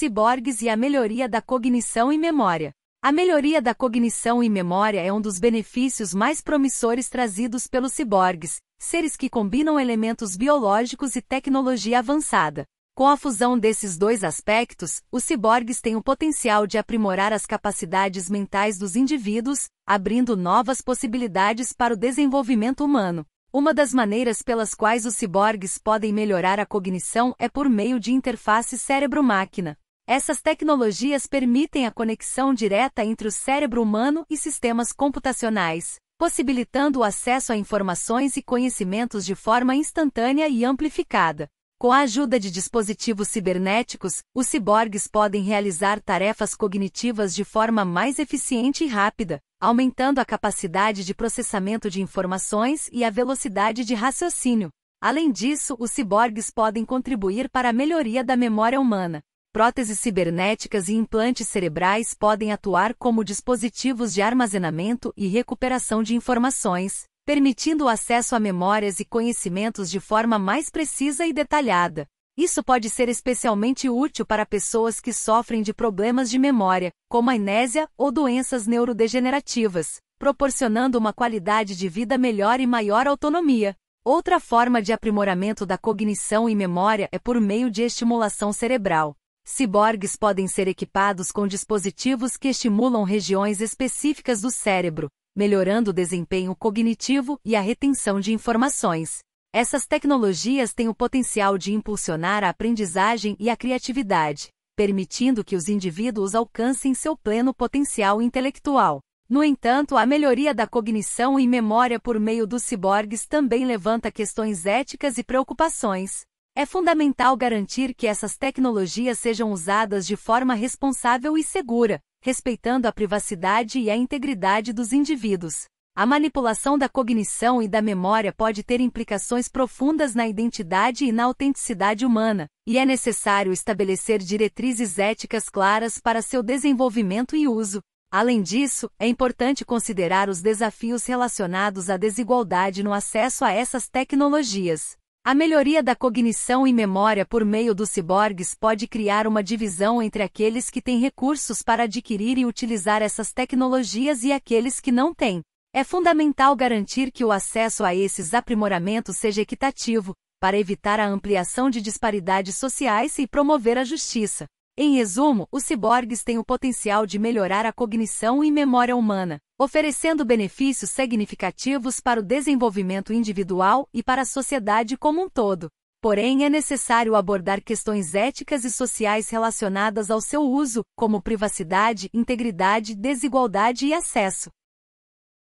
ciborgues e a melhoria da cognição e memória. A melhoria da cognição e memória é um dos benefícios mais promissores trazidos pelos ciborgues, seres que combinam elementos biológicos e tecnologia avançada. Com a fusão desses dois aspectos, os ciborgues têm o potencial de aprimorar as capacidades mentais dos indivíduos, abrindo novas possibilidades para o desenvolvimento humano. Uma das maneiras pelas quais os ciborgues podem melhorar a cognição é por meio de interface cérebro-máquina. Essas tecnologias permitem a conexão direta entre o cérebro humano e sistemas computacionais, possibilitando o acesso a informações e conhecimentos de forma instantânea e amplificada. Com a ajuda de dispositivos cibernéticos, os ciborgues podem realizar tarefas cognitivas de forma mais eficiente e rápida, aumentando a capacidade de processamento de informações e a velocidade de raciocínio. Além disso, os ciborgues podem contribuir para a melhoria da memória humana, próteses cibernéticas e implantes cerebrais podem atuar como dispositivos de armazenamento e recuperação de informações, permitindo o acesso a memórias e conhecimentos de forma mais precisa e detalhada. Isso pode ser especialmente útil para pessoas que sofrem de problemas de memória, como amnésia ou doenças neurodegenerativas, proporcionando uma qualidade de vida melhor e maior autonomia. Outra forma de aprimoramento da cognição e memória é por meio de estimulação cerebral. Ciborgues podem ser equipados com dispositivos que estimulam regiões específicas do cérebro, melhorando o desempenho cognitivo e a retenção de informações. Essas tecnologias têm o potencial de impulsionar a aprendizagem e a criatividade, permitindo que os indivíduos alcancem seu pleno potencial intelectual. No entanto, a melhoria da cognição e memória por meio dos ciborgues também levanta questões éticas e preocupações. É fundamental garantir que essas tecnologias sejam usadas de forma responsável e segura, respeitando a privacidade e a integridade dos indivíduos. A manipulação da cognição e da memória pode ter implicações profundas na identidade e na autenticidade humana, e é necessário estabelecer diretrizes éticas claras para seu desenvolvimento e uso. Além disso, é importante considerar os desafios relacionados à desigualdade no acesso a essas tecnologias. A melhoria da cognição e memória por meio dos ciborgues pode criar uma divisão entre aqueles que têm recursos para adquirir e utilizar essas tecnologias e aqueles que não têm. É fundamental garantir que o acesso a esses aprimoramentos seja equitativo, para evitar a ampliação de disparidades sociais e promover a justiça. Em resumo, os ciborgues têm o potencial de melhorar a cognição e memória humana, oferecendo benefícios significativos para o desenvolvimento individual e para a sociedade como um todo. Porém, é necessário abordar questões éticas e sociais relacionadas ao seu uso, como privacidade, integridade, desigualdade e acesso.